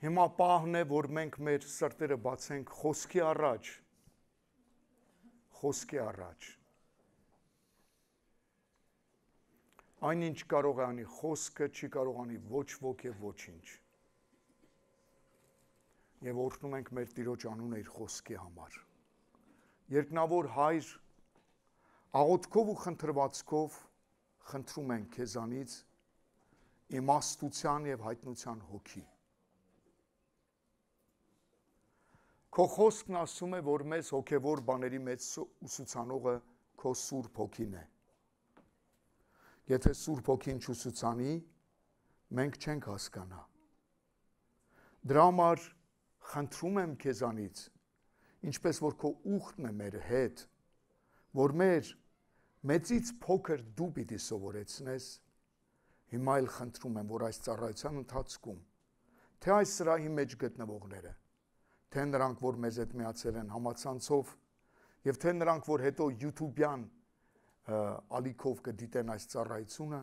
Հիմա պահն է, որ մենք մեր սրտերը բացենք խոսքի առաջ։ Խոսքի առաջ։ Այնինչ կարող է անի խոսքը, չի կարող անի ոչ ոք եւ ոչինչ։ Եվ օրհնում ենք մեր Տիրոջ անունը իր խոսքի համար։ Երկնավոր Հայր, աղոթքով ու խնդրվածքով խնդրում ենք քեզանից իմաստության եւ հայտնության հոգի։ Քո խոսքն ասում է, որ մեզ հոգևոր բաների մեծ ուսուցանողը քո Սուրբ Հոգին է։ Եթե Սուրբ Հոգին չուսուցանի, մենք չենք հասկանա։ Դրա համար խնդրում եմ քեզանից, ինչպես որ քո ուխտն է մեր հետ, որ մեր մեծից փոքր դու պիտի սովորեցնես։ Հիմա էլ խնդրում եմ, որ այս ծառայության ընթացքում թե այս սրահի մեջ գտնվողները թե նրանք, որ մեզ հետ միացել են համացանցով, եւ թե նրանք, որ հետո YouTube-յան ալիքով կդիտեն այս ծառայությունը,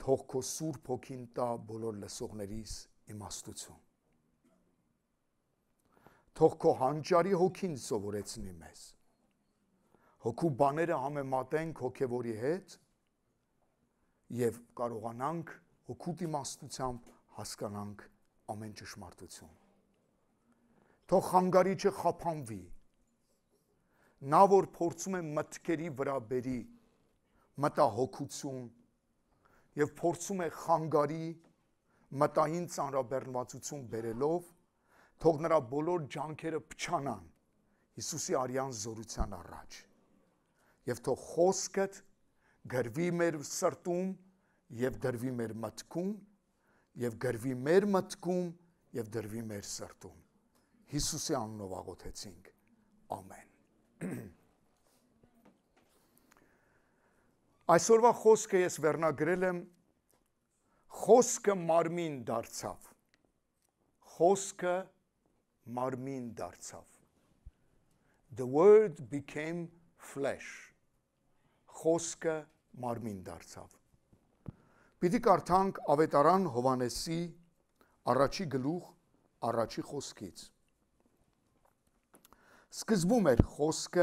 թող քո Սուրբ Հոգին տա բոլոր լսողներիս իմաստություն։ Թող քո հանճարի հոգին սովորեցնի մեզ։ Հոգու բաները համեմատենք հոգևորի հետ եւ կարողանանք հոգուտ իմաստությամբ հասկանանք ամեն ճշմարտություն թող խանգարիչը խափանվի նա որ փորձում է մտքերի վրա բերի մտահոգություն եւ փորձում է խանգարի մտային ծանրաբեռնվածություն բերելով թող նրա բոլոր ջանքերը փչանան Հիսուսի արյան զորության առաջ եւ թող խոսքդ գրվի մեր սրտում եւ գրվի մեր մտքում եւ գրվի մեր մտքում եւ դրվի մեր սրտում Հիսուսի անունով աղոթեցինք։ Ամեն։ Այսօրվա խոսքը ես վերնագրել եմ խոսքը մարմին դարձավ։ Խոսքը մարմին դարձավ։ The word became flesh։ Խոսքը մարմին դարձավ։ Պիտի կարդանք ավետարան Հովանեսի առաջի գլուխ առաջի խոսքից։ Սկզբում էր խոսքը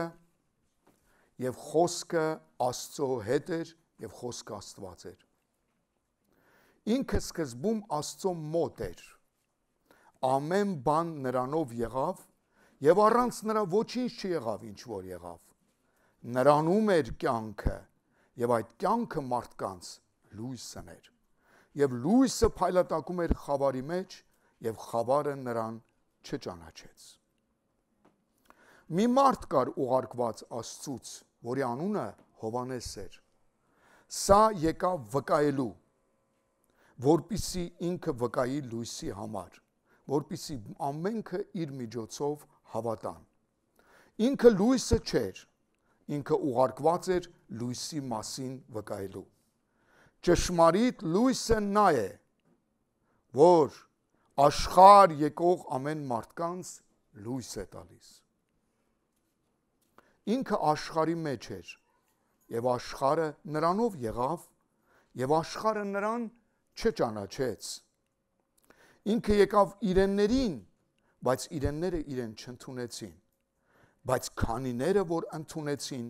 եւ խոսքը Աստծո հետ էր եւ խոսքը Աստված էր։ Ինքը սկզբում Աստծո մոտ էր։ Ամեն բան նրանով եղավ եւ առանց նրա ոչինչ չեղավ, ինչ որ եղավ։ Նրանում էր կյանքը եւ այդ կյանքը մարդկանց լույսն էր։ Եվ լույսը փայլատակում էր խավարի մեջ եւ խավարը նրան չճանաչեց։ Մի մարդ կար ուղարկված Աստծուց, որի անունը Հովանես էր։ Սա եկավ վկայելու, որpիսի ինքը վկայի լույսի համար, որpիսի ամենքը իր միջոցով հավատան։ Ինքը լույսը չէր, ինքը ուղարկված էր լույսի մասին վկայելու։ Ճշմարիտ լույսը նա է, որ աշխարհ եկող ամեն մարդկանց լույս է տալիս ինքը աշխարի մեջ էր եւ աշխարը նրանով եղավ եւ աշխարը նրան չճանաչեց ինքը եկավ իրեններին բայց իրենները իրեն չընդունեցին բայց քանիները որ ընդունեցին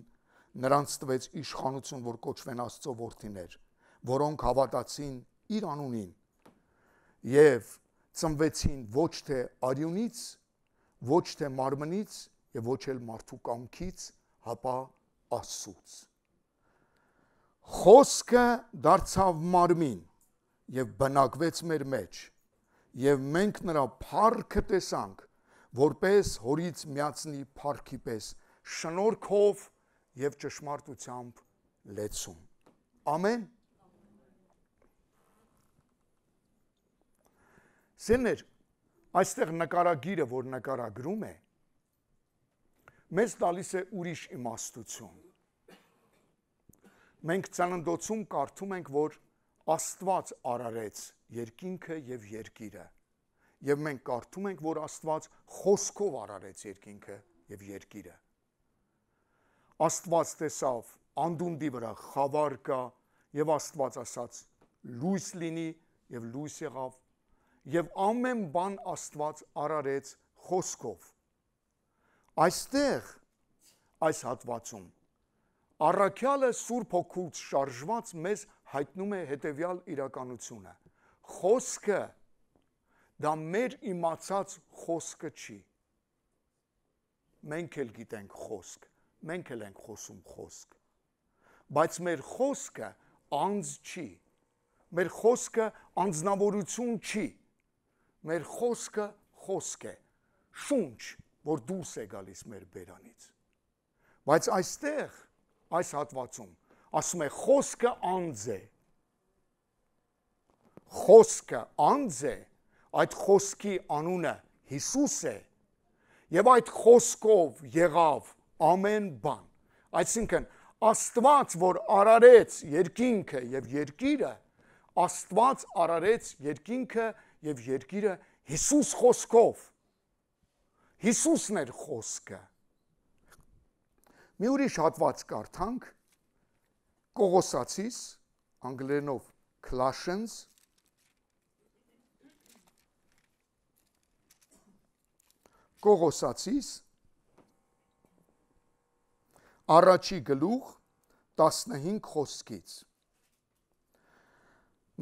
նրանց տվեց իշխանություն որ կոչվեն աստծո որդիներ որոնք հավատացին իր անունին եւ ծնվեցին ոչ թե արյունից ոչ թե մարմնից եւ ոչ էլ մարդու կամքից, հապա Աստծուց։ Խոսքը դարձավ մարմին եւ բնակվեց մեր մեջ եւ մենք նրա փառքը տեսանք որպես հորից միացնի փառքի պես շնորհքով եւ ճշմարտությամբ լեցում ամեն Սեներ այստեղ նկարագիրը որ նկարագրում է մեզ տալիս է ուրիշ իմաստություն։ Մենք ցաննդոցում կարդում ենք, որ Աստված արարեց երկինքը եւ երկիրը։ Եվ մենք կարդում ենք, որ Աստված խոսքով արարեց երկինքը եւ երկիրը։ Աստված տեսավ անդունդի վրա խավար կա եւ Աստված ասաց լույս լինի եւ լույս եղավ եւ ամեն բան Աստված արարեց խոսքով Այստեղ այս հատվածում առաքյալը Սուրբ Հոգուց շարժված մեզ հայտնում է հետևյալ իրականությունը. խոսքը դա մեր իմացած խոսքը չի։ Մենք էլ գիտենք խոսք, մենք էլ ենք խոսում խոսք։ Բայց մեր խոսքը անձ չի։ Մեր խոսքը անձնավորություն չի։ Մեր խոսքը խոսք է, շունչ որ դուրս է գալիս մեր բերանից։ Բայց այստեղ այս հատվածում ասում է խոսքը անձ է։ Խոսքը անձ է, այդ խոսքի անունը Հիսուս է։ Եվ այդ խոսքով եղավ ամեն բան։ Այսինքն Աստված, որ արարեց երկինքը եւ երկիրը, Աստված արարեց երկինքը եւ երկիրը Հիսուս խոսքով Հիսուսն էր խոսքը։ Մի ուրիշ հատված կարդանք Կողոսացիս անգլերենով Colossians Կողոսացիս առաջի գլուխ 15 խոսքից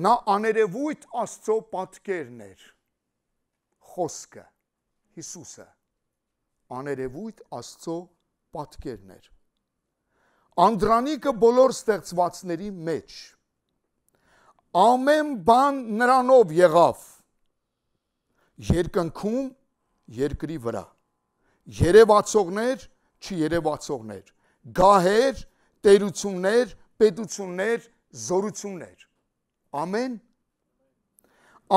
նա աներևույթ աստծո պատկերն էր խոսքը Հիսուսը աներևույթ Աստծո պատկերն էր։ Անդրանիկը բոլոր ստեղծվածների մեջ ամեն բան նրանով եղավ երկնքում երկրի վրա երևացողներ չերևացողներ գահեր տերություններ պետություններ զորություններ ամեն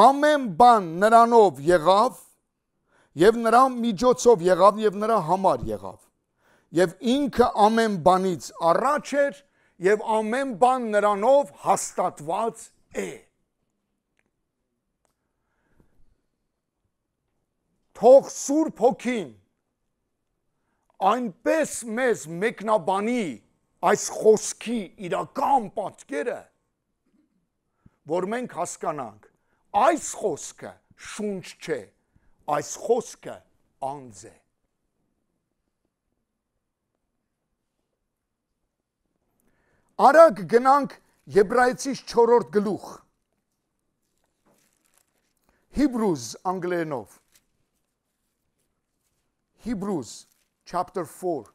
ամեն բան նրանով եղավ եւ նրա միջոցով եղավ եւ նրա համար եղավ եւ ինքը ամեն բանից առաջ էր եւ ամեն բան նրանով հաստատված է թող սուրբ հոգին այնպես մեզ մեկնաբանի այս խոսքի իրական պատկերը որ մենք հասկանանք այս խոսքը շունչ չէ այս խոսքը անձ է Արագ գնանք Եբրայեցիս 4-րդ գլուխ Hebrews անգլերենով Hebrews chapter 4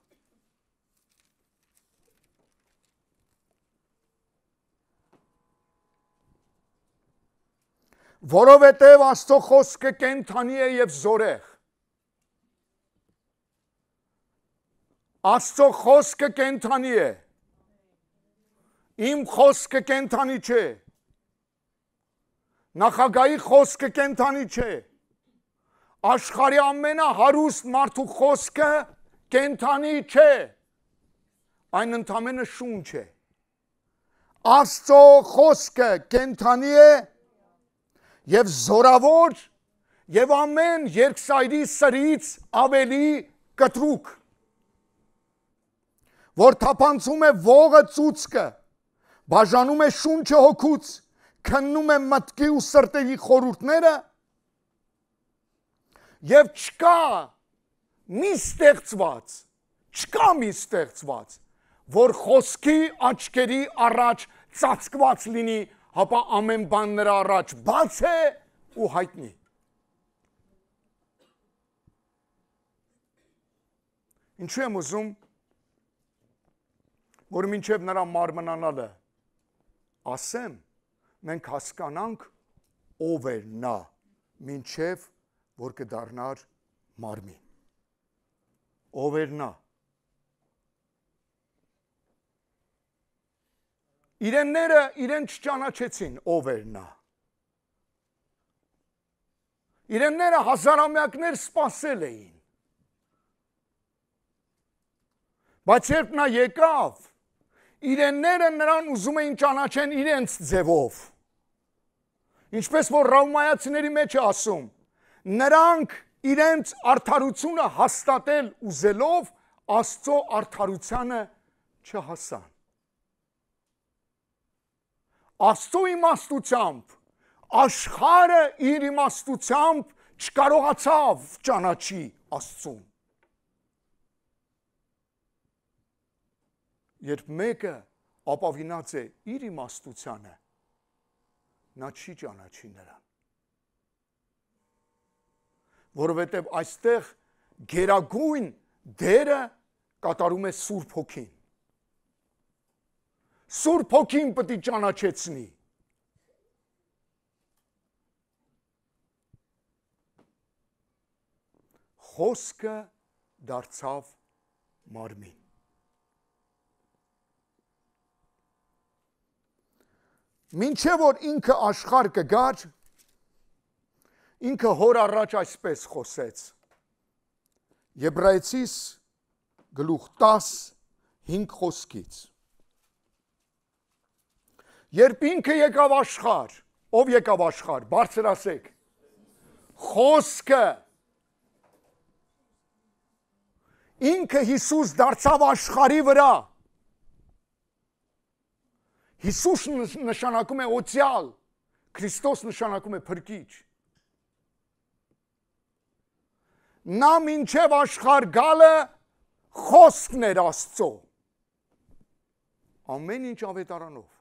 որովհետև Աստծո խոսքը կենթանի է եւ զորեղ։ Աստծո խոսքը կենթանի է։ Իմ խոսքը կենթանի չէ։ Նախագահի խոսքը կենթանի չէ։ Աշխարհի ամենահարուստ մարդու խոսքը կենթանի չէ։ Այն ընդամենը շունչ է։ Աստծո խոսքը կենթանի է եւ զորավոր եւ ամեն երկսայրի սրից ավելի կտրուկ որ թափանցում է ողը ծուցկը բաժանում է շունչը հոգուց քննում է մտքի ու սրտերի խորութները եւ չկա մի ստեղծված չկա մի ստեղծված որ խոսքի աչքերի առաջ ծածկված լինի հապա ամեն բան նրա առաջ բաց է ու հայտնի։ Ինչու եմ ուզում, որ մինչև նրա մարմնանալը ասեմ, մենք հասկանանք ով էր նա, մինչև որ կդառնար մարմին։ Ով էր նա։ Իրենները իրեն չճանաչեցին ով էր նա։ Իրենները հազարամյակներ սпасել էին։ Բայց երբ նա եկավ, իրենները նրան ուզում էին ճանաչեն իրենց ձևով։ Ինչպես որ ռոմայացիների մեջ է ասում, նրանք իրենց արդարությունը հաստատել ուզելով Աստծո արդարությանը չհասան։ Աստծո իմաստությամբ աշխարը իր իմաստությամբ չկարողացավ ճանաչի Աստծուն։ Երբ մեկը ապավինած է իր իմաստությանը, նա չի ճանաչի նրան։ Որովհետև այստեղ գերագույն դերը կատարում է Սուրբ Հոգին։ Սուրբ Հոգին պետք է ճանաչեցնի։ Խոսքը դարձավ մարմին։ Մինչև որ ինքը աշխարհը գար, ինքը հոր առաջ այսպես խոսեց։ Եբրայեցիս գլուխ 10 5 խոսքից Երբ ինքը եկավ աշխարհ, ով եկավ աշխարհ, բարձրացեք։ Խոսքը Ինքը Հիսուս դարձավ աշխարի վրա։ Հիսուսն նշանակում է օծյալ, Քրիստոս նշանակում է փրկիչ։ Նա մինչև աշխարհ գալը խոսքն էր Աստծո։ Ամեն ինչ ավետարանով։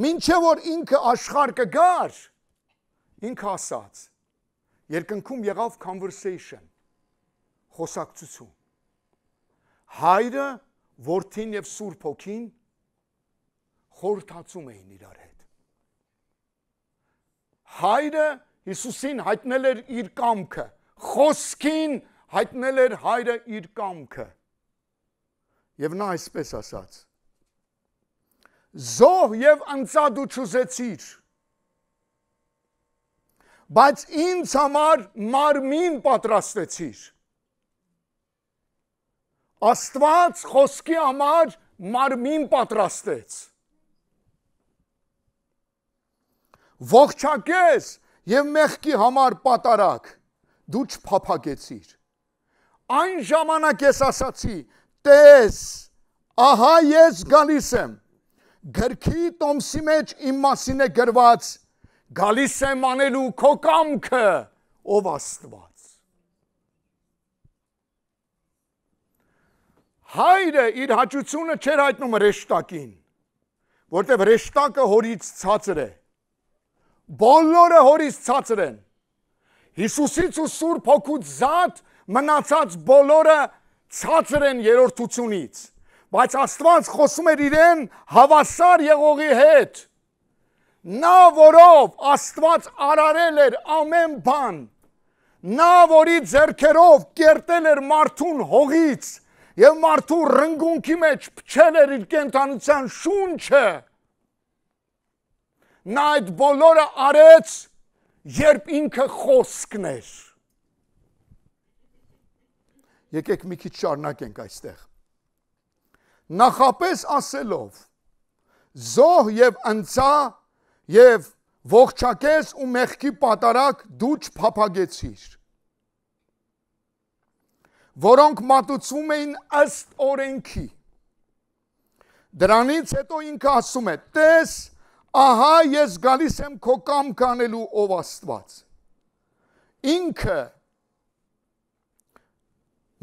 Մինչև որ ինքը աշխարհ կգար, ինքը ասաց. երկնքում եղավ conversation, խոսակցություն։ Հայրը, որդին եւ Սուրբ Հոգին խորհրդացում էին իրար հետ։ Հայրը Հիսուսին հայտնել էր իր կամքը, խոսքին հայտնել էր հայրը իր կամքը։ Եվ նա այսպես ասաց զոհ եւ անցադու չուզեցիր բայց ինձ համար մարմին պատրաստեցիր աստված խոսքի համար մարմին պատրաստեց ողջակես եւ մեղքի համար պատարակ դու չփափագեցիր այն ժամանակ ես ասացի տես ահա ես գալիս եմ գրքի տոմսի մեջ իմ մասին է գրված գալիս եմ անելու քո կամքը ով աստված հայրը իր հաճությունը չեր հայտնում հրեշտակին որտեվ հրեշտակը հորից ցածր է բոլորը հորից ցածր են Հիսուսից ու Սուրբ Հոգուց զատ մնացած բոլորը ցածր են երրորդությունից բայց Աստված խոսում էր իրեն հավասար եղողի հետ։ Նա, որով Աստված արարել էր ամեն բան, նա, որի ձեռքերով կերտել էր մարդուն հողից եւ մարդու ռնգունքի մեջ փչել էր իր կենտանության շունչը, նա այդ բոլորը արեց, երբ ինքը խոսքն էր։ Եկեք մի քիչ շարունակենք այստեղ նախապես ասելով զոհ եւ ընծա եւ ողջակես ու մեղքի պատարակ դու չփափագեցիր որոնք մատուցվում էին ըստ օրենքի դրանից հետո ինքը ասում է տես ահա ես գալիս եմ քո կամք անելու ով աստված ինքը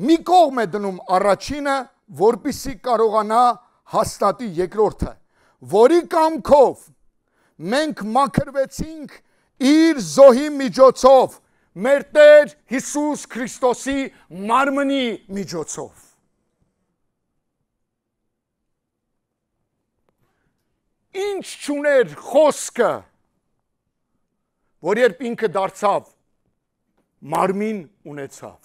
մի կողմ է դնում առաջինը որբիսի կարողանա հաստատի երկրորդը, որի կամքով մենք մաքրվեցինք իր զոհի միջոցով, մեր Տեր Հիսուս Քրիստոսի մարմնի միջոցով։ Ինչ ճուներ խոսքը, որ երբ ինքը դարձավ մարմին ունեցավ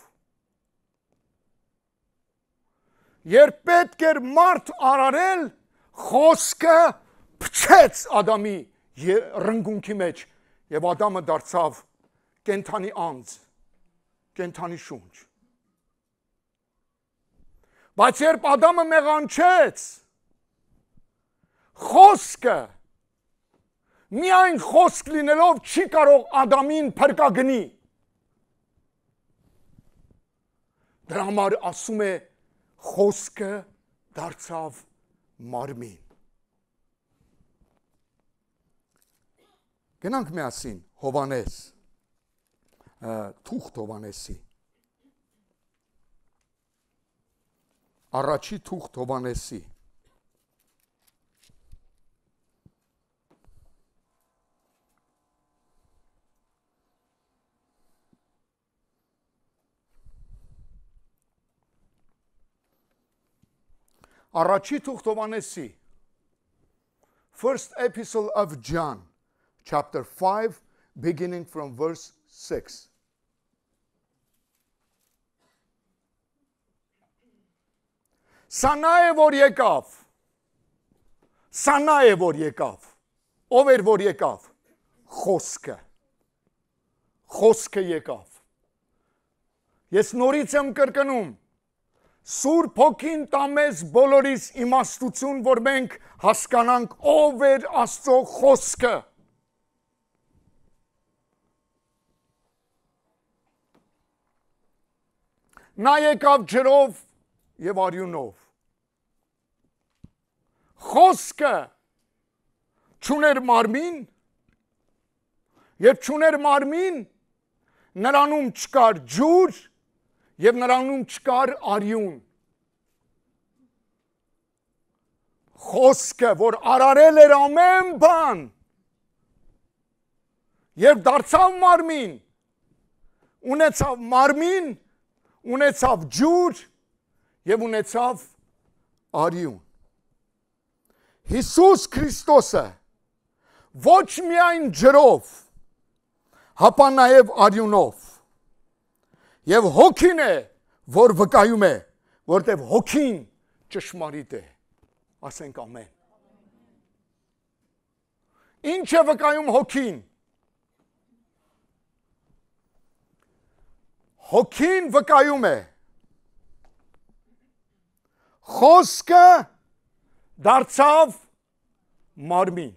երբ պետք էր մարդ արարել, խոսքը փչեց Ադամի ռնգունքի մեջ եւ Ադամը դարձավ կենթանի անձ, կենթանի շունչ։ Բայց երբ Ադամը մեղանչեց, խոսքը միայն խոսք լինելով չի կարող Ադամին փրկագնի։ Դրա համար ասում է խոսքը դարձավ մարմին։ Գնանք միասին Հովանես թուղթ Հովանեսի Առաջի թուղթ Հովանեսի 1 Առաջի թուղթ Հովանեսի First epistle of John chapter 5 beginning from verse 6 Սա նա է որ եկավ Սա նա է որ եկավ Ով էր որ եկավ Խոսքը Խոսքը եկավ Ես նորից եմ կրկնում Սուրբ ոգին տամես բոլորիս իմաստություն, որ մենք հասկանանք ով էր Աստծո խոսքը։ Նա եկավ ջրով եւ արյունով։ Խոսքը ճուներ մարմին եւ ճուներ մարմին նրանում չկար ջուր եւ նրանում չկար արյուն։ Խոսքը, որ արարել էր ամեն բան, երբ դարձավ մարմին, ունեցավ մարմին, ունեցավ ջուր եւ ունեցավ արյուն։ Հիսուս Քրիստոսը ոչ միայն ջրով, հապա նաև արյունով եւ հոգին է, որ վկայում է, որտեւ հոգին ճշմարիտ է։ Ասենք ամեն։ Ինչ է վկայում հոգին։ Հոգին վկայում է։ Խոսքը դարձավ մարմին։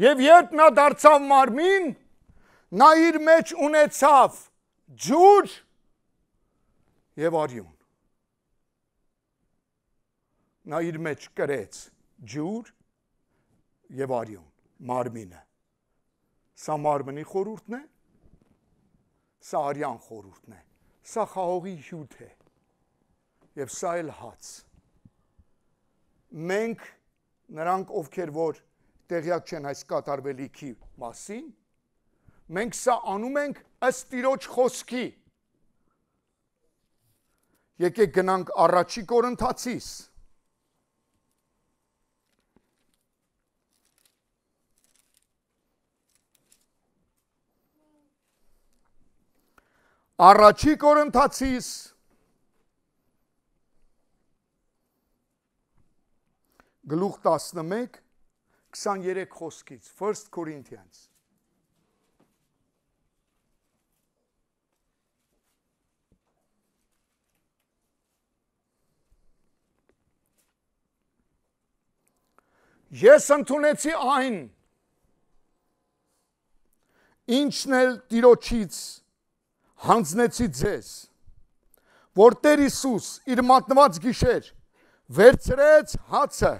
Եվ երբ նա դարձավ մարմին, Նա իր մեջ ունեցավ ջուր եւ արյուն։ Նա իր մեջ կրեց ջուր եւ արյուն, մարմինը։ Սա մարմնի խորհուրդն է։ Սա արյան խորհուրդն է։ Սա խաղողի հյութ է։ Եվ սա էլ հաց։ Մենք նրանք ովքեր որ տեղյակ չեն այս կատարվելիքի մասին, Մենք սա անում ենք ըստ Տիրոջ խոսքի։ Եկեք գնանք առաջի Կորինթացիս։ Առաջի Կորինթացիս գլուխ 11 23 խոսքից 1 Corinthians Ես ընդունեցի այն, ինչն էլ Տիրոջից հանձնեցի ձեզ, որ Տեր Հիսուս իր մատնված գիշեր վերցրեց հացը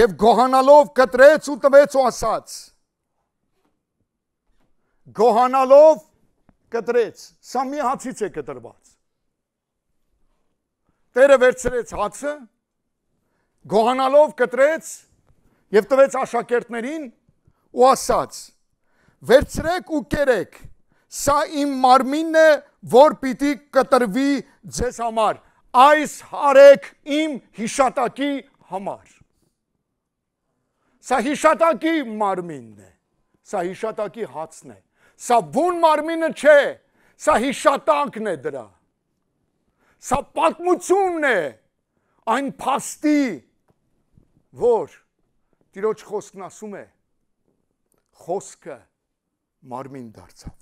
եւ գոհանալով կտրեց ու տվեց ու ասաց. Գոհանալով կտրեց, սա մի հացից է կտրված։ Տերը վերցրեց հացը գողանալով կտրեց եւ տվեց աշակերտներին ու ասաց. Վերցրեք ու կերեք, սա իմ մարմինն է, որ պիտի կտրվի ձեզ համար։ Այս հարեք իմ հիշատակի համար։ Սա հիշատակի մարմինն է։ Սա հիշատակի հացն է։ Սա բուն մարմինը չէ, սա հիշատակն է դրա։ Սա պատմությունն է այն փաստի, որ Տիրոջ խոսքն ասում է խոսքը մարմին դարձավ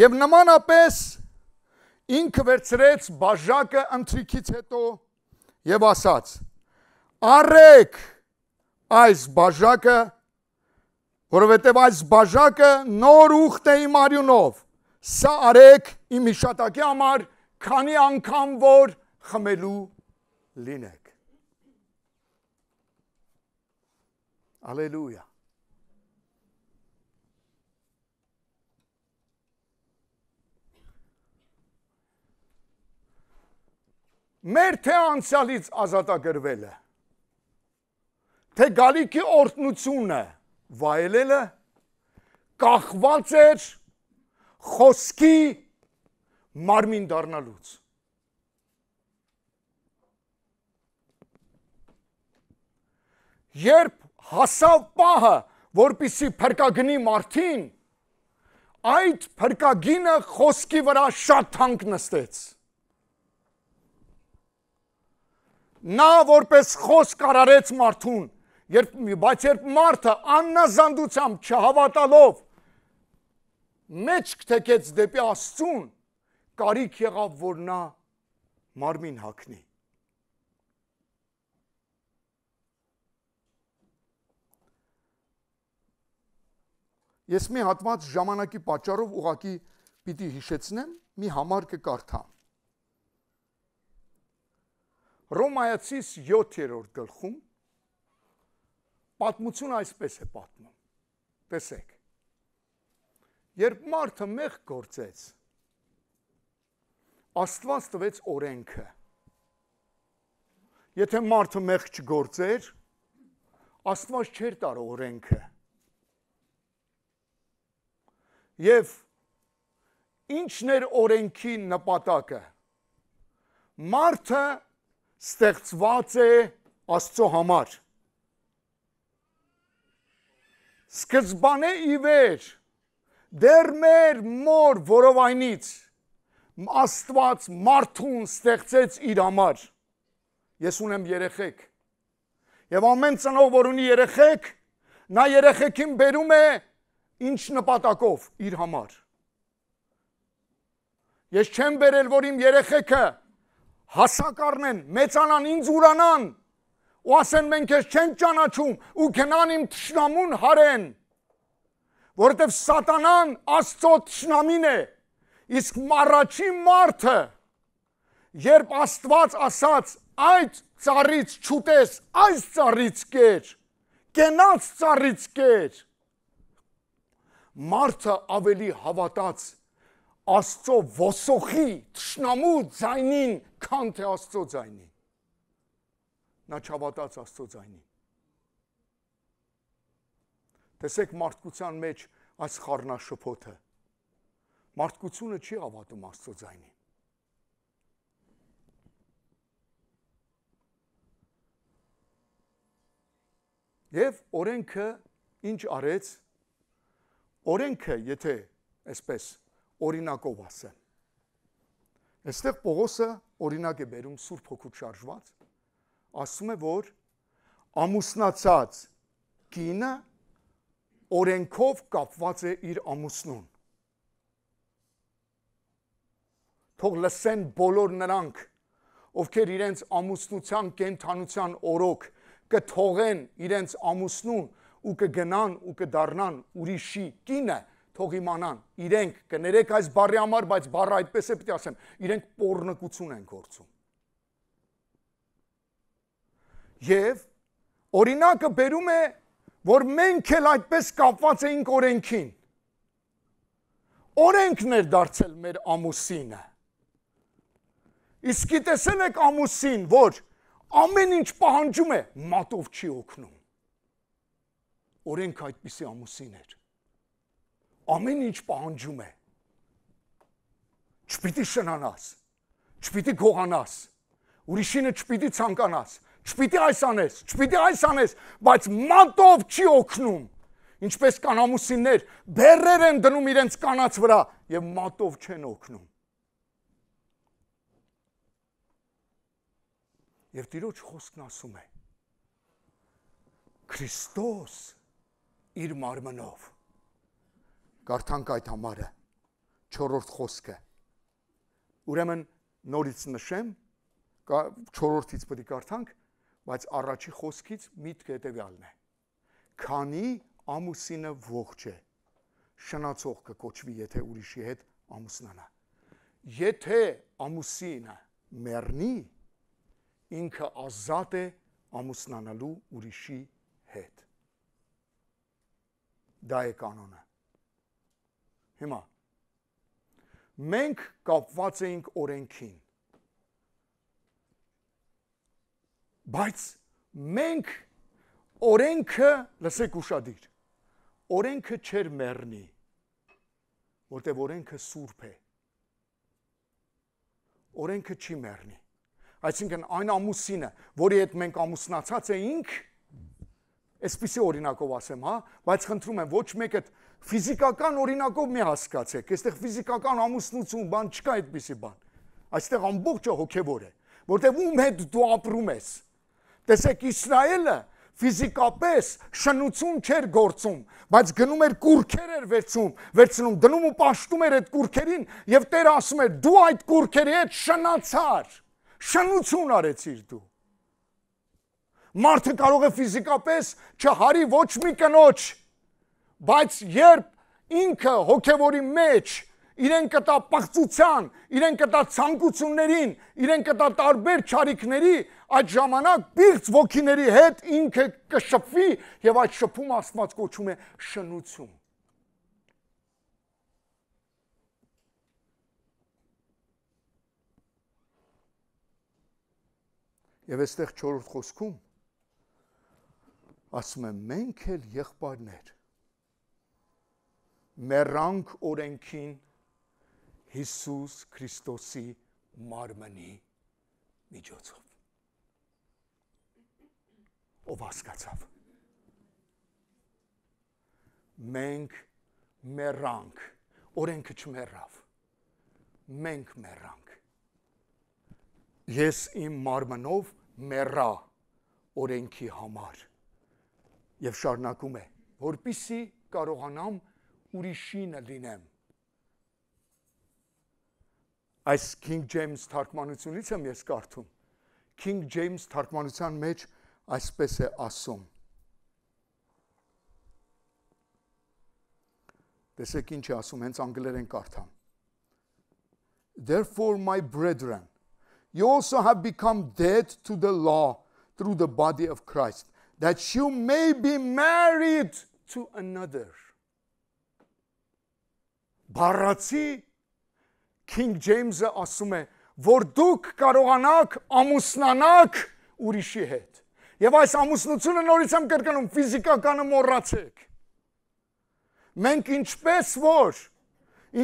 Եվ նմանապես ինքը վերցրեց բաժակը ընթրիքից հետո եւ ասաց. «Արեք այս բաժակը որովհետև այս բաժակը նոր ուխտ է իմ արյունով։ Սա արեք իմ իշտակի համար, քանի անգամ որ խմելու լինեք։ Ալելույա։ Մեր թե անցյալից ազատագրվելը, թե գալիքի օրտնությունը, վայելելը կախված էր խոսքի մարմին դառնալուց։ Երբ հասավ պահը, որպիսի փրկագնի մարդին, այդ փրկագինը խոսքի վրա շատ թանկ նստեց։ Նա որպես խոսք արարեց մարդուն Երբ բայց երբ մարդը աննազանդությամբ չհավատալով մեջ թեկեց դեպի Աստծուն, կարիք եղավ, որ նա մարմին հագնի։ Ես մի հատված ժամանակի պատճառով ուղակի պիտի հիշեցնեմ, մի համար կկարդամ։ Ռոմայացիս 7-րդ գլխում 1 Պատմությունը այսպես է պատմում։ Տեսեք։ Երբ մարդը մեղ գործեց, Աստված տվեց օրենքը։ Եթե մարդը մեղ չգործեր, Աստված չէր տար օրենքը։ Եվ ինչն էր օրենքի նպատակը։ Մարդը ստեղծված է Աստծո համար։ սկզբանե ի վեր դեռ մեր մոր որովայնից աստված մարդուն ստեղծեց իր համար ես ունեմ երեխեք եւ ամեն ծնող որ ունի երեխեք նա երեխեքին բերում է ինչ նպատակով իր համար ես չեմ բերել որ իմ երեխեքը հասակառնեն մեծանան ինձ ուրանան ու ասեն մենք ես չենք ճանաչում ու քնան իմ ճշնամուն հարեն որովհետև սատանան աստծո ճշնամին է իսկ առաջի մարդը երբ աստված ասաց այդ ծառից չուտես այս ծառից կեր կենաց ծառից կեր մարդը ավելի հավատաց աստծո ոսոխի ճշնամու ձայնին քան թե աստծո ձայնին նա չավատաց Աստծո ձայնին։ Տեսեք մարդկության մեջ այս խառնաշփոթը։ Մարդկությունը չի ավատում Աստծո ձայնին։ Եվ օրենքը ինչ արեց։ Օրենքը, եթե այսպես օրինակով ասեմ։ Այստեղ Պողոսը օրինակ է բերում Սուրբ Հոգու շարժված ասում է, որ ամուսնացած կինը օրենքով կապված է իր ամուսնուն։ Թող լսեն բոլոր նրանք, ովքեր իրենց ամուսնության կենթանության օրոք կթողեն իրենց ամուսնուն ու կգնան ու կդառնան ուրիշի կինը, թող իմանան, իրենք կներեք այս բառի համար, բայց բառը այդպես է պիտի ասեմ, իրենք pornկություն են գործում։ Եվ օրինակը բերում է, որ մենք էլ այդպես կապված էինք օրենքին։ Օրենքն էր դարձել մեր ամուսինը։ Իսկ գիտեսել եք ամուսին, որ ամեն ինչ պահանջում է, մատով չի օգնում։ Օրենք այդպիսի ամուսին էր։ Ամեն ինչ պահանջում է։ Չպիտի շնանաս, չպիտի գողանաս, ուրիշինը չպիտի ցանկանաս, չպիտի այս անես, չպիտի այս անես, բայց մատով չի օգնում։ Ինչպես կան ամուսիններ, բերեր են դնում իրենց կանաց վրա եւ մատով չեն օգնում։ Եվ Տիրոջ խոսքն ասում է. Քրիստոս իր մարմնով Կարդանք այդ համարը 4-րդ խոսքը Ուրեմն նորից նշեմ 4-րդից պետք է կարդանք բայց առաջի խոսքից միտք հետևյալն է։ Քանի ամուսինը ողջ է, շնացող կկոչվի, եթե ուրիշի հետ ամուսնանա։ Եթե ամուսինը մեռնի, ինքը ազատ է ամուսնանալու ուրիշի հետ։ Դա է կանոնը։ Հիմա մենք կապված էինք օրենքին Բայց մենք օրենքը, լսեք ուշադիր, օրենքը չեր մեռնի, որտեղ օրենքը սուրբ է։ Օրենքը չի մեռնի։ Այսինքն այն ամուսինը, որի հետ մենք ամուսնացած էինք, այսպիսի օրինակով ասեմ, հա, բայց խնդրում եմ ոչ մեկը ֆիզիկական օրինակով մի հասկացեք, այստեղ ֆիզիկական ամուսնություն բան չկա այդպիսի բան։ Այստեղ ամբողջը հոգևոր է, որտեղ ում հետ դու ապրում ես, Տեսեք Իսրայելը ֆիզիկապես շնություն չէր գործում, բայց գնում էր կուրքեր էր վերցում, վերցնում, դնում ու պաշտում էր այդ կուրքերին եւ Տերը ասում էր՝ դու այդ կուրքերի հետ շնացար, շնություն արեցիր դու։ Մարդը կարող է ֆիզիկապես չհարի ոչ մի կնոջ, բայց երբ ինքը հոգևորի մեջ իրեն կտա պղծության, իրեն կտա ցանկություններին, իրեն կտա տարբեր ճարիքների, այդ ժամանակ բիղծ ոգիների հետ ինքը կշփվի եւ այդ շփումը Աստված կոչում է շնություն։ Եվ այստեղ 4-րդ խոսքում ասում է մենք էլ եղբայրներ։ Մեռանք օրենքին Հիսուս Քրիստոսի մարմնի միջոցով։ Ով հասկացավ։ Մենք մեռանք, օրենքը չմեռավ։ Մենք մեռանք։ Ես իմ մարմնով մեռա օրենքի համար։ Եվ շարունակում է, որբիսի կարողանամ ուրիշինը լինեմ Այս King James թարգմանությունից եմ ես կարդում։ King James թարգմանության մեջ այսպես է ասում. Տեսեք ինչ է ասում, հենց անգլերեն կարդամ։ Therefore my brethren, you also have become dead to the law through the body of Christ, that you may be married to another. Բառացի King James-ը ասում է, որ դուք կարողանաք ամուսնանալ ուրիշի հետ։ Եվ այս ամուսնությունը նորից եմ կրկնում, ֆիզիկականը մոռացեք։ Մենք ինչպես որ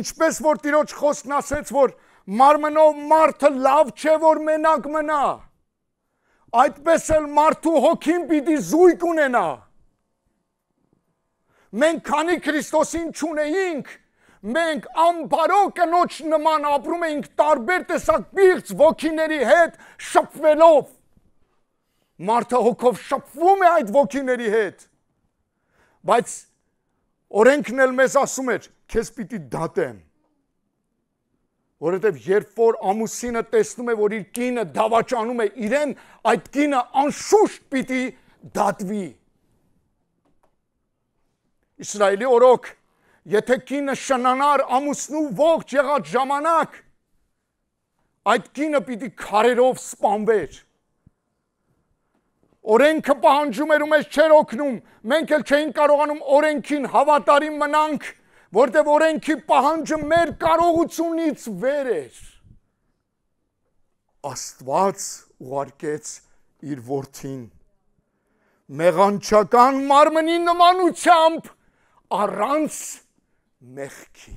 ինչպես որ Տիրոջ խոսքն ասեց, որ մարմնով մարդը լավ չէ որ մենակ մնա։ Այդպես էլ մարդու հոգին պիտի զույգ ունենա։ Մենք քանի Քրիստոսին չունեինք, մենք ամբարո կնոջ նման ապրում էինք տարբեր տեսակ բիղծ ոգիների հետ շփվելով։ Մարդը հոգով շփվում է այդ ոգիների հետ։ Բայց օրենքն էլ մեզ ասում էր, քեզ պիտի դատեմ։ Որովհետև երբ որ ամուսինը տեսնում է, որ իր կինը դավաճանում է իրեն, այդ կինը անշուշտ պիտի դատվի։ Իսրայելի օրոք Եթե կինը շնանար ամուսնու ողջ եղած ժամանակ, այդ կինը պիտի քարերով սպանվեր։ Օրենքը պահանջում էր ու մեզ չեր օգնում։ Մենք էլ չէինք կարողանում օրենքին հավատարիմ մնանք, որտեղ օրենքի պահանջը մեր կարողությունից վեր էր։ Աստված ուղարկեց իր որդին մեղանչական մարմնի նմանությամբ առանց մեղքի։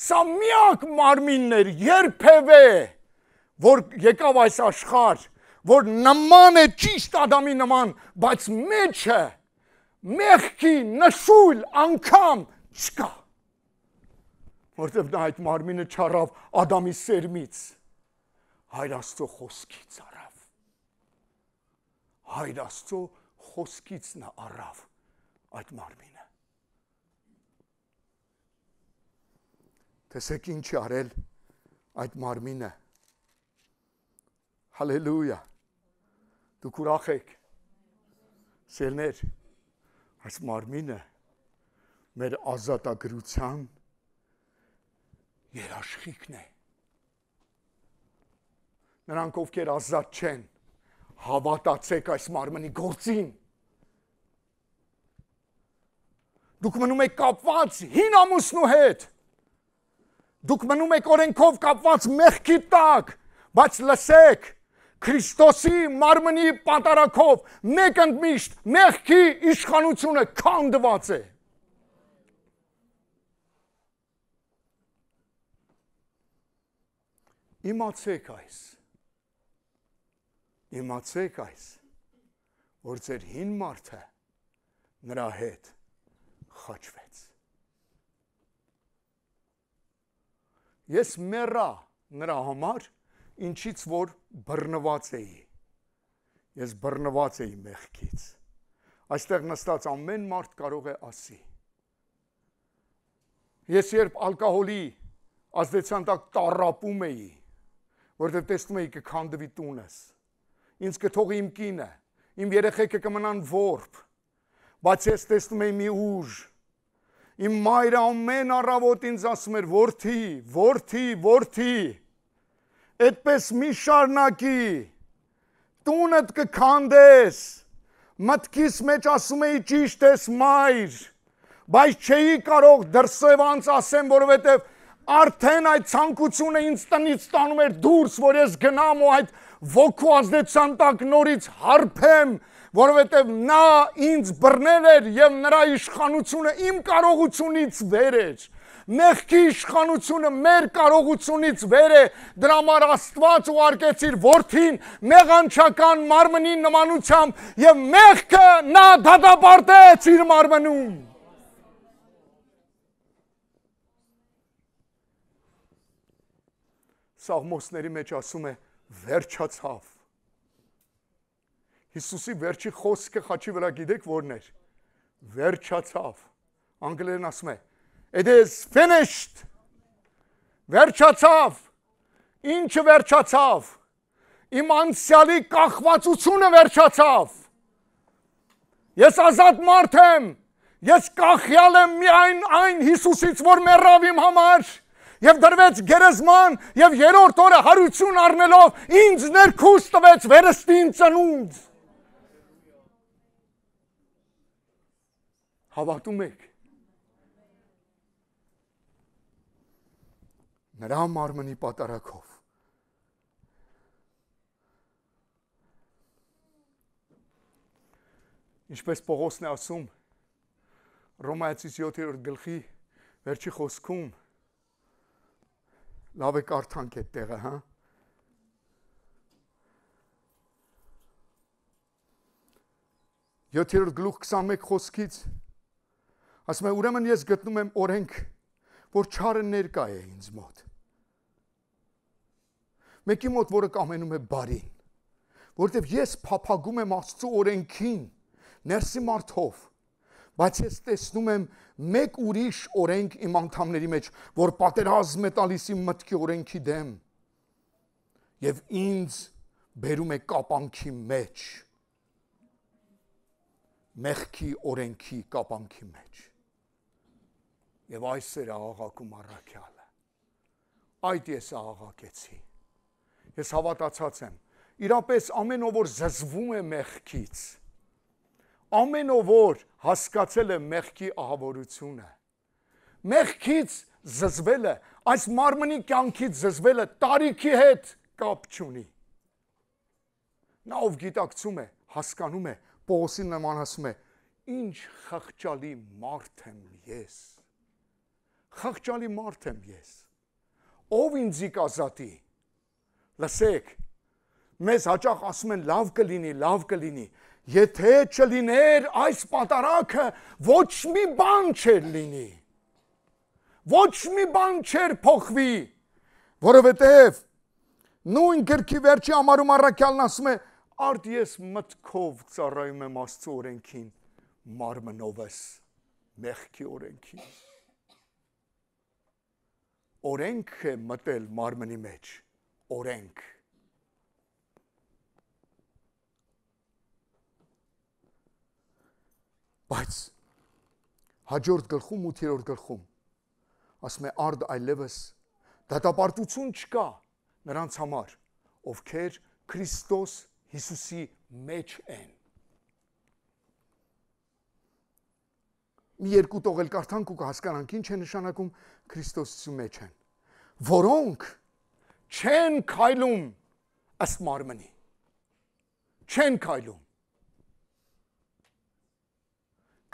Սա միակ մարմինն էր երբևէ, որ եկավ այս աշխարհ, որ նման է ճիշտ Ադամի նման, բայց մեջը մեղքի նշույլ անգամ չկա։ Որտեւ նա այդ մարմինը չառավ Ադամի սերմից, Հայր Աստծո խոսքից առավ։ Հայր Աստծո խոսքից նա առավ այդ մարմինը Տեսեք ինչ արել այդ մարմինը։ Հալելույա։ Դուք ուրախ եք։ Սերներ, այս մարմինը մեր ազատագրության երաշխիքն է։ Նրանք ովքեր ազատ չեն, հավատացեք այս մարմնի գործին։ Դուք մնում եք կապված հին ամուսնու հետ։ Դուք մնում եք օրենքով կապված մեղքի տակ, բայց լսեք, Քրիստոսի մարմնի պատարակով մեկ ընդմիշտ մեղքի իշխանությունը քանդված է։ Իմացեք այս։ Իմացեք այս, որ ձեր հին մարդը նրա հետ խաչվեց։ Ես մեռա նրա համար, ինչից որ բռնված էի։ Ես բռնված էի մեղքից։ Այստեղ նստած ամեն մարդ կարող է ասի։ Ես երբ ալկոհոլի ազդեցության տակ տարապում էի, որտեղ տեսնում էի կքանդվի տունս։ Ինձ կթողի իմ կինը, իմ երեխեքը կմնան որբ։ Բայց ես տեսնում էի մի ուժ, Իմ մայրը ամեն առավոտ ինձ ասում էր որդի, որդի, որդի։ Այդպես մի շարնակի։ Տունդ կքանդես։ Մտքիս մեջ ասում էի ճիշտ ես մայր, բայց չէի կարող դրսևանց ասեմ, որովհետև արդեն այդ ցանկությունը ինձ տնից տանում էր դուրս, որ ես գնամ ու այդ ոգու ազդեցության տակ նորից հարբեմ, որովհետև նա ինձ բռնել էր եւ նրա իշխանությունը իմ կարողությունից վեր էր։ Մեղքի իշխանությունը մեր կարողությունից վեր է։ Դրա համար Աստված ուարկեց իր որդին մեղանչական մարմնի նմանությամբ եւ մեղքը նա դատապարտեց իր մարմնում։ Սաղմոսների մեջ ասում է վերջացավ Հիսուսի վերջի խոսքը խաչի վրա գիտեք որն էր։ Վերջացավ։ Անգլերեն ասում է. It is finished։ Վերջացավ։ Ինչը վերջացավ։ Իմ անցյալի կախվածությունը վերջացավ։ Ես ազատ մարդ եմ։ Ես կախյալ եմ միայն այն Հիսուսից, որ մեռավ իմ համար եւ դրվեց գերեզման եւ երրորդ օրը հարություն առնելով ինձ ներքուս տվեց վերստին ծնունդ։ հավատում եք։ Նրա մարմնի պատարակով։ Ինչպես Պողոսն է ասում Ռոմայացիս 7-րդ գլխի վերջի խոսքում լավ է կարդանք այդ տեղը, հա։ Յոթերորդ գլուխ 21 խոսքից Ասում է, ուրեմն ես գտնում եմ օրենք, որ չարը ներկա է ինձ մոտ։ Մեկի մոտ, որը կամենում է բարին, որտեվ ես փափագում եմ Աստծո օրենքին, ներսի մարդով, բայց ես տեսնում եմ մեկ ուրիշ օրենք իմ անդամների մեջ, որ պատերազմ է տալիս իմ մտքի օրենքի դեմ եւ ինձ բերում է կապանքի մեջ մեղքի օրենքի կապանքի մեջ Եվ այս էր աղաղակում առաքյալը։ Այդ ես աղաղակեցի։ Ես հավատացած եմ։ Իրապես ամեն ով որ զզվում է մեղքից, ամեն ով որ հասկացել է մեղքի ահավորությունը, մեղքից զզվելը, այս մարմնի կյանքից զզվելը տարիքի հետ կապ չունի։ Նա ով գիտակցում է, հասկանում է, Պողոսին նման ասում է. Ինչ խղճալի մարդ եմ ես խղճալի մարդ եմ ես։ Ով ինձի կազատի։ Լսեք, մեզ հաճախ ասում են լավ կլինի, լավ կլինի։ Եթե չլիներ այս պատարակը, ոչ մի բան չէր լինի։ Ոչ մի բան չէր փոխվի, որովհետև նույն գրքի վերջի համարում առաքյալն ասում է. «Արդ ես մտքով ծառայում եմ Աստծո օրենքին, մարմնովս մեղքի օրենքին» օրենք է մտել մարմնի մեջ, օրենք։ Բայց հաջորդ գլխում 8-րդ գլխում ասում է արդ այլևս դատապարտություն չկա նրանց համար, ովքեր Քրիստոս Հիսուսի մեջ են։ մի երկու տող էլ կարդանք ու կհասկանանք ինչ է նշանակում Քրիստոսի մեջ են, որոնք չեն քայլում ըստ մարմնի։ Չեն քայլում։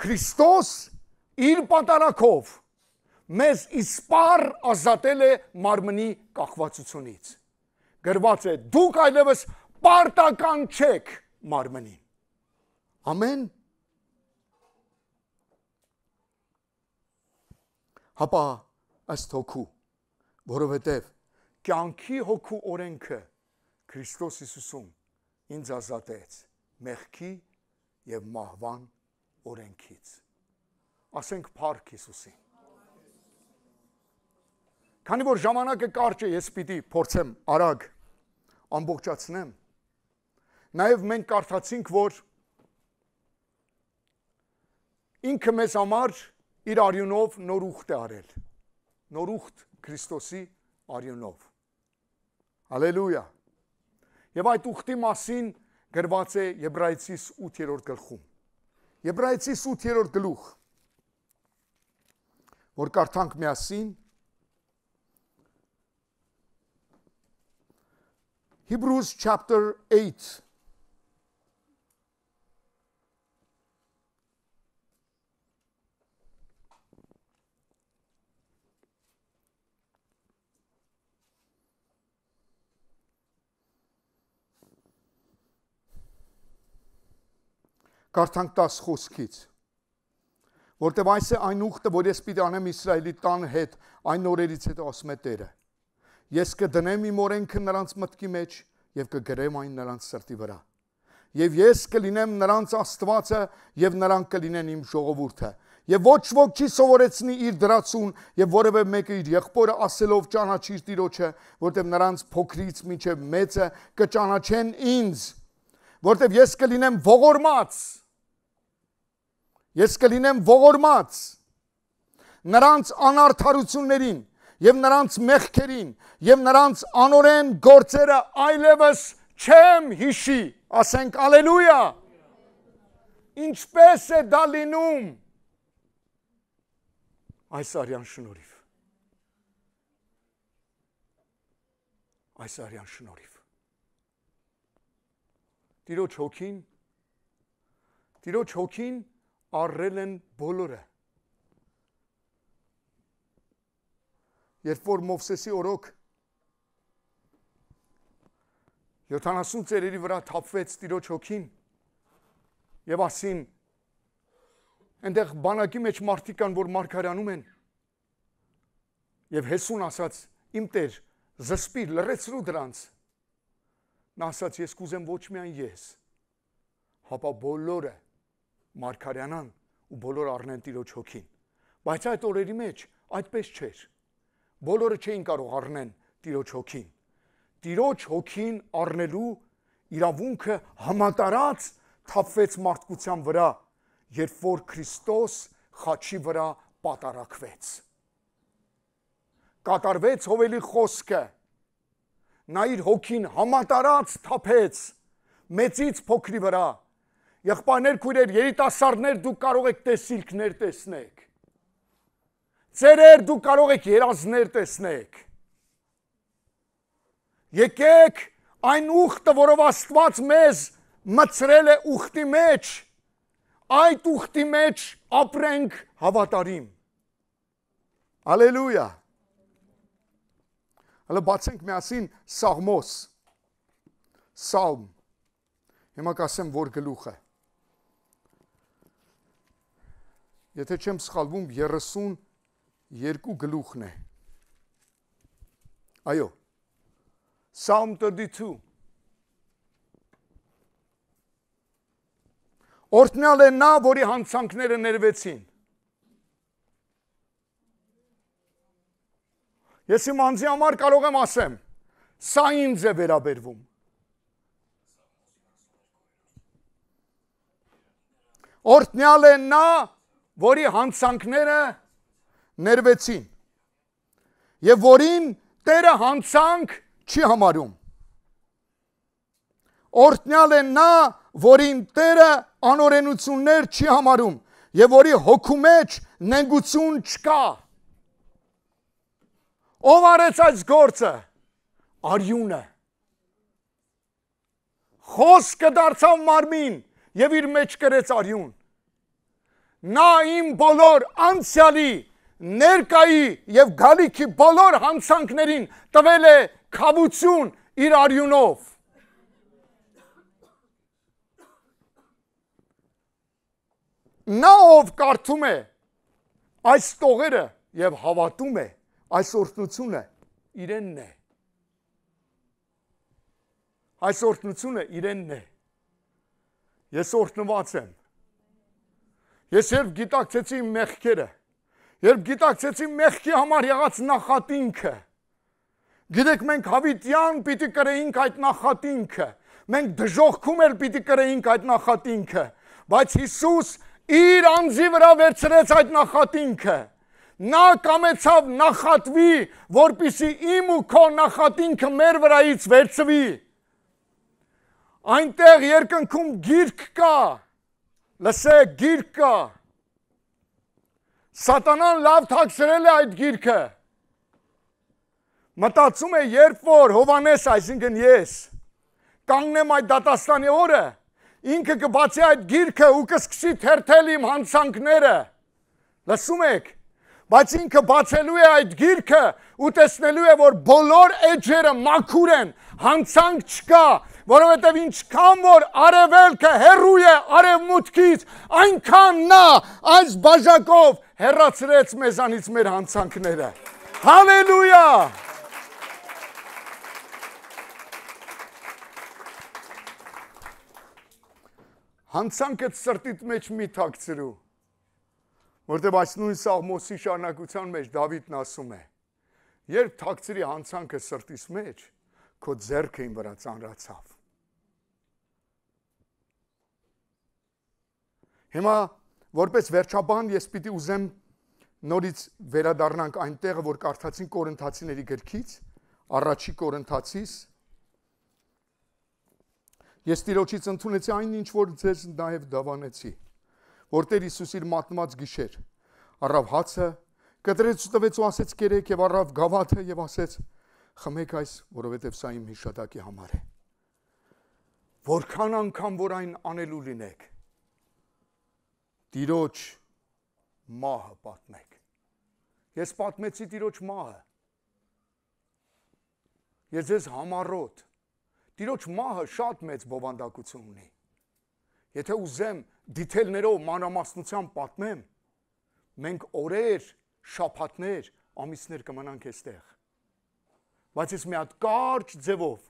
Քրիստոս իր պատարակով մեզ իսպար ազատել է մարմնի կախվածությունից։ Գրված է՝ դուք այլևս պարտական չեք մարմնին։ Ամեն հապա ըստ հոգու, որովհետև կյանքի հոգու օրենքը Քրիստոս Հիսուսում ինձ ազատեց մեղքի եւ մահվան օրենքից։ Ասենք Փառք Հիսուսին։ Քանի որ ժամանակը կարճ է, ես պիտի փորձեմ արագ ամբողջացնեմ։ Նաև մենք կարդացինք, որ ինքը մեզ համար իր արյունով նոր ուխտ է արել։ Նոր ուխտ Քրիստոսի արյունով։ Հալելույա։ Եվ այդ ուխտի մասին գրված է Եբրայեցիս 8-րդ գլխում։ Եբրայեցիս 8-րդ գլուխ որ կարդանք միասին Hebrews chapter 8 Կարդանք 10 խոսքից։ Որտեւ այս է այն ուխտը, որ ես պիտի անեմ Իսրայելի տան հետ այն օրերից հետո ասում է Տերը։ Ես կդնեմ իմ օրենքը նրանց մտքի մեջ եւ կգրեմ այն նրանց սրտի վրա։ Եվ ես կլինեմ նրանց Աստվածը եւ նրանք կլինեն իմ ժողովուրդը։ Եվ ոչ ոք չի սովորեցնի իր դրացուն եւ որևէ մեկը իր եղբորը ասելով ճանաչիր Տիրոջը, որտեղ նրանց փոքրից մինչեւ մեծը կճանաչեն ինձ, որտեղ ես կլինեմ ողորմած Ես կլինեմ ողորմած նրանց անարթարություններին եւ նրանց մեղքերին եւ նրանց անորեն գործերը այլևս չեմ հիշի, ասենք ալելույա։ Ինչպես է դա լինում այս արյան շնորհիվ։ Այս արյան շնորհիվ։ Տիրոջ հոգին Տիրոջ հոգին առել են բոլորը։ Երբ որ Մովսեսի օրոք 70 ծերերի վրա թափվեց Տիրոջ հոգին եւ ասին այնտեղ բանակի մեջ մարդիկ կան, որ մարգարանում են։ Եվ Հեսուն ասաց. «Իմ Տեր, զսպիր, լրացրու դրանց»։ Նա ասաց. «Ես կուզեմ ոչ միայն ես, հապա բոլորը» Մարկարյանան ու բոլոր առնեն տիրոջ հոգին։ Բայց այդ օրերի մեջ այդպես չէր։ Բոլորը չէին կարող առնեն տիրոջ հոգին։ Տիրոջ հոգին առնելու իրավունքը համատարած թափվեց մարդկության վրա, երբ որ Քրիստոս խաչի վրա պատարակվեց։ Կատարվեց հովելի խոսքը։ Նա իր հոգին համատարած թափեց մեծից փոքրի վրա եղբայրներ, քույրեր, երիտասարդներ, դուք կարող եք տեսիլքներ տեսնել։ Ձերեր դուք կարող եք երազներ տեսնել։ Եկեք այն ուխտը, որով Աստված մեզ մցրել է ուխտի մեջ, այդ ուխտի մեջ ապրենք հավատարիմ։ Հալելույա։ Հələ բացենք միասին Սաղմոս։ Սալմ։ Հիմա կասեմ, որ գլուխ է։ եթե չեմ սխալվում 32 գլուխն է։ Այո։ Psalm 32 Օրտնալ է նա, որի հանցանքները ներվեցին։ Ես իմ անձի համար կարող եմ ասեմ, սա ինձ է վերաբերվում։ Օրտնյալ է նա, որի հանցանքները ներվեցին եւ որին Տերը հանցանք չի համարում։ Օրտնյալ է նա, որին Տերը անօրենություններ չի համարում եւ որի հոգու մեջ նենգություն չկա։ Ով արեց այս գործը։ Արյունը։ Խոսքը դարձավ մարմին եւ իր մեջ գրեց արյուն նա իմ բոլոր անցյալի ներկայի եւ գալիքի բոլոր հանցանքներին տվել է խավություն իր արյունով։ Նա ով կարդում է այս տողերը եւ հավատում է այս օրհնությունը իրենն է։ Այս օրհնությունը իրենն է։ Ես օրհնված եմ Ես երբ գիտակցեցի իմ մեղքերը, երբ գիտակցեցի մեղքի համար եղած նախատինքը, գիտեք մենք հավիտյան պիտի կրեինք այդ նախատինքը, մենք դժողքում էլ պիտի կրեինք այդ նախատինքը, բայց Հիսուս իր անձի վրա վերցրեց այդ նախատինքը, նա կամեցավ նախատվի, որպիսի իմ ու քո նախատինքը մեր վրայից վերցվի, այնտեղ երկնքում գիրք կա, լսեք, գիրք կա։ Սատանան լավ թաքցրել է այդ գիրքը։ Մտածում է, երբ որ Հովանես, այսինքն ես, կանգնեմ այդ դատաստանի օրը, ինքը կբացի այդ գիրքը ու կսկսի թերթել իմ հանցանքները։ Լսում եք, Բայց ինքը բացելու է այդ գիրքը ու տեսնելու է, որ բոլոր էջերը մաքուր են, հանցանք չկա, որովհետև ինչքան որ արևելքը հեռու է արևմուտքից, այնքան նա այս բաժակով հեռացրեց մեզանից մեր հանցանքները։ Հալելույա! Հանցանքդ սրտիդ մեջ մի թաքցրու Որտեւ այս նույն Սաղմոսի շարունակության մեջ Դավիթն ասում է. Երբ թակցրի հանցանքը սրտիս մեջ, քո ձեռքը իմ վրա ծանրացավ։ Հիմա որպես վերջաբան ես պիտի ուզեմ նորից վերադառնանք այնտեղը, որ կարդացին Կորինթացիների գրքից, առաջի Կորինթացիս Ես Տիրոջից ընդունեցի այն ինչ որ ձեզ նաև դավանեցի որտեր Հիսուսի մատնված գիշեր։ Առավ հացը, կտրեց ու տվեց ու ասեց կերեք եւ առավ գավաթը եւ ասեց խմեք այս, որովհետեւ սա իմ հիշատակի համար է։ Որքան անգամ որ այն անելու լինեք։ Տիրոջ մահը պատմեք։ Ես պատմեցի Տիրոջ մահը։ Ես ես համառոտ։ Տիրոջ մահը շատ մեծ բովանդակություն ունի։ Եթե ուզեմ դիթելներով մանրամասնությամբ պատմեմ, մենք օրեր, շաբաթներ, ամիսներ կմնանք այստեղ։ Բայց ես մի հատ կարճ ձևով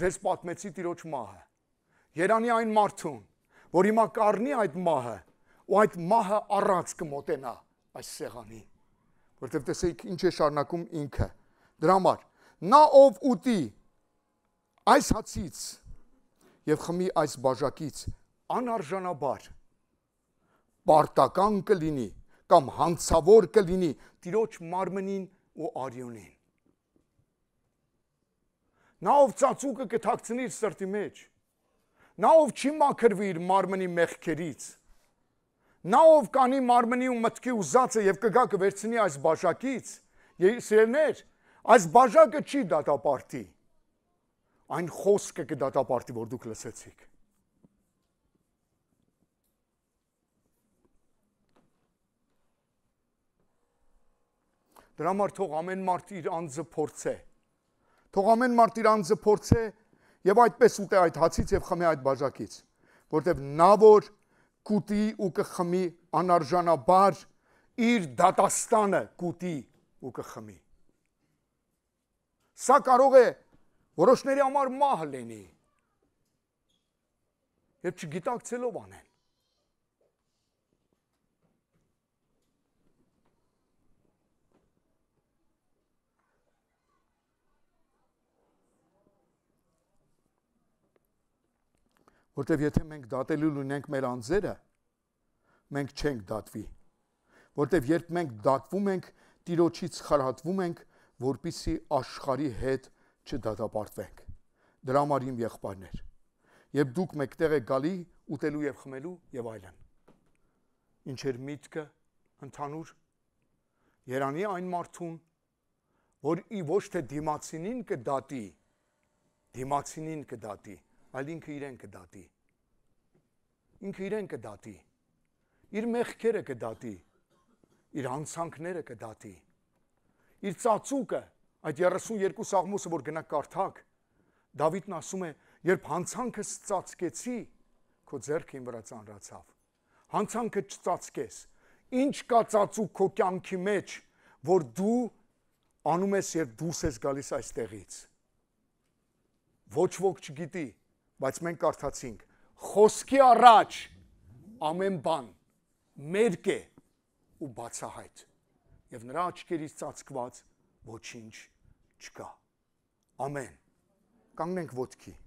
ձեզ պատմեցի Տիրոջ մահը։ Երանի այն մարդուն, որ հիմա կառնի այդ մահը, ու այդ մահը առած կմոտենա այս սեղանին, որտեղ տեսեք ինչ է շարնակում ինքը։ Դրա համար նա ով ուտի այս հացից եւ խմի այս բաժակից անարժանաբար պարտական կլինի կամ հանցավոր կլինի տիրոջ մարմնին ու արյունին։ Նա ով ծածուկը կթակցնի իր սրտի մեջ, նա ով չի մաքրվի իր մարմնի մեղքերից, նա ով կանի մարմնի ու մտքի ուզածը եւ կգա կվերցնի այս բաժակից, սիրներ, այս բաժակը չի դատապարտի։ Այն խոսքը կդատապարտի, որ դուք լսեցիք։ Դրա համար թող ամեն մարդ իր անձը փորձե։ Թող ամեն մարդ իր անձը փորձե եւ այդպես ուտե այդ հացից եւ խմի այդ բաժակից, որտեւ նա որ կուտի ու կխմի անարժանաբար իր դատաստանը կուտի ու կխմի։ Սա կարող է որոշների համար մահ լինի։ Եվ չգիտակցելով անեն։ Որտեվ եթե մենք դատելու լինենք մեր անձերը, մենք չենք դատվի։ Որտեվ երբ մենք դատվում ենք, Տիրոջից խարհատվում ենք, որpիսի աշխարի հետ չդատապարտվենք։ Դրա համար իմ եղբայրներ, երբ դուք մեկտեղ եք գալի ուտելու եւ խմելու եւ այլն։ Ինչ էր միտքը ընդհանուր Երանի այն մարդուն, որ ի ոչ թե դիմացինին կդատի, դիմացինին կդատի, այլ ինքը իրեն կդատի։ Ինքը իրեն կդատի։ Իր մեղքերը կդատի։ Իր անցանքները կդատի։ Իր ծածուկը, այդ 32 սաղմոսը, որ գնա կարդակ, Դավիթն ասում է, երբ հանցանքս ծածկեցի, քո ձեռքին վրա ծանրացավ։ Հանցանքը չծածկես։ Ինչ կա ծածուկ քո կյանքի մեջ, որ դու անում ես, երբ դուրս ես գալիս այստեղից։ Ոչ ոք չգիտի, բայց մենք կարդացինք խոսքի առաջ ամեն բան մերկ է ու բացահայտ եւ նրա աչքերից ծածկված ոչինչ չկա ամեն կանգնենք ոտքի